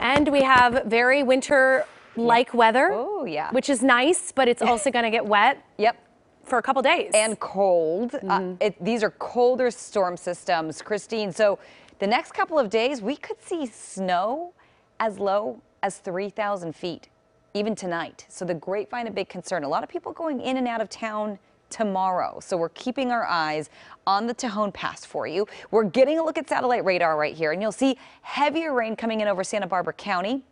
And we have very winter like weather. Oh, yeah. Which is nice, but it's also going to get wet. Yep for a couple days. And cold. Mm -hmm. uh, mm-hmm. it, these are colder storm systems, Christine. So the next couple of days, we could see snow as low as 3,000 feet, even tonight. So the grapevine, a big concern. A lot of people going in and out of town tomorrow. So we're keeping our eyes on the Tejon Pass for you. We're getting a look at satellite radar right here, and you'll see heavier rain coming in over Santa Barbara County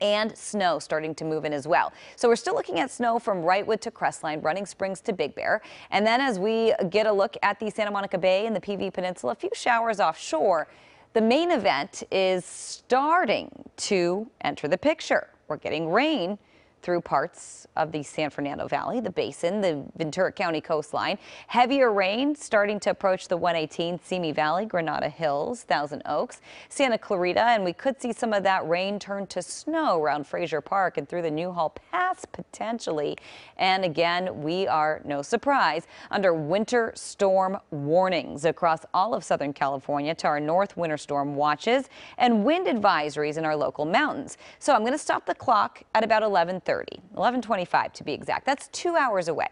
and snow starting to move in as well. So we're still looking at snow from Wrightwood to Crestline, Running Springs to Big Bear. And then as we get a look at the Santa Monica Bay and the PV Peninsula, a few showers offshore. The main event is starting to enter the picture. We're getting rain through parts of the San Fernando Valley, the basin, the Ventura County coastline. Heavier rain starting to approach the 118 Simi Valley, Granada Hills, Thousand Oaks, Santa Clarita, and we could see some of that rain turn to snow around Fraser Park and through the Newhall Pass potentially. And again, we are, no surprise, under winter storm warnings across all of Southern California to our north winter storm watches and wind advisories in our local mountains. So I'm going to stop the clock at about 1130. 11.25 to be exact. That's two hours away.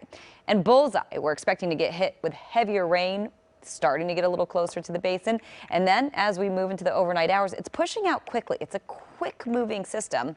And Bullseye, we're expecting to get hit with heavier rain starting to get a little closer to the basin. And then as we move into the overnight hours, it's pushing out quickly. It's a quick moving system.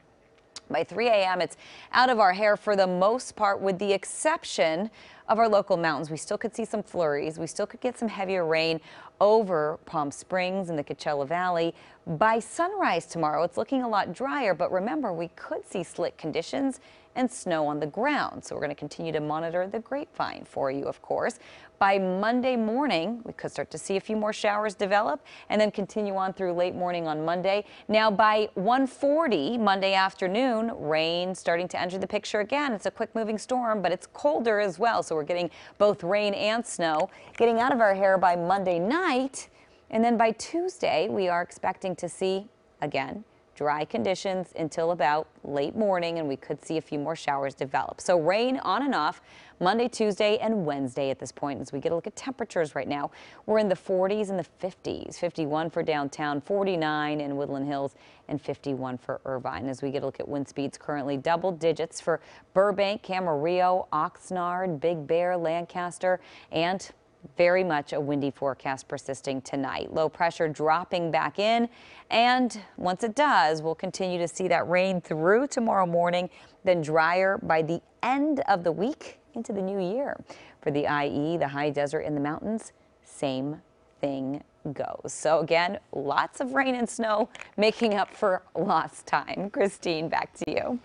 By 3 a.m., it's out of our hair for the most part, with the exception of our local mountains. We still could see some flurries. We still could get some heavier rain over Palm Springs and the Coachella Valley. By sunrise tomorrow, it's looking a lot drier, but remember, we could see slick conditions and snow on the ground. So we're going to continue to monitor the grapevine for you, of course. By Monday morning, we could start to see a few more showers develop and then continue on through late morning on Monday. Now by 1:40 Monday afternoon, rain starting to enter the picture again. It's a quick moving storm, but it's colder as well. So we're getting both rain and snow getting out of our hair by Monday night. And then by Tuesday, we are expecting to see again dry conditions until about late morning, and we could see a few more showers develop. So rain on and off Monday, Tuesday, and Wednesday at this point. As we get a look at temperatures right now, we're in the 40s and the 50s, 51 for downtown, 49 in Woodland Hills, and 51 for Irvine. As we get a look at wind speeds, currently double digits for Burbank, Camarillo, Oxnard, Big Bear, Lancaster, and very much a windy forecast persisting tonight. Low pressure dropping back in, and once it does, we'll continue to see that rain through tomorrow morning, then drier by the end of the week into the new year. For the IE, the high desert and the mountains, same thing goes. So again, lots of rain and snow making up for lost time. Christine, back to you.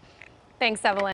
Thanks, Evelyn.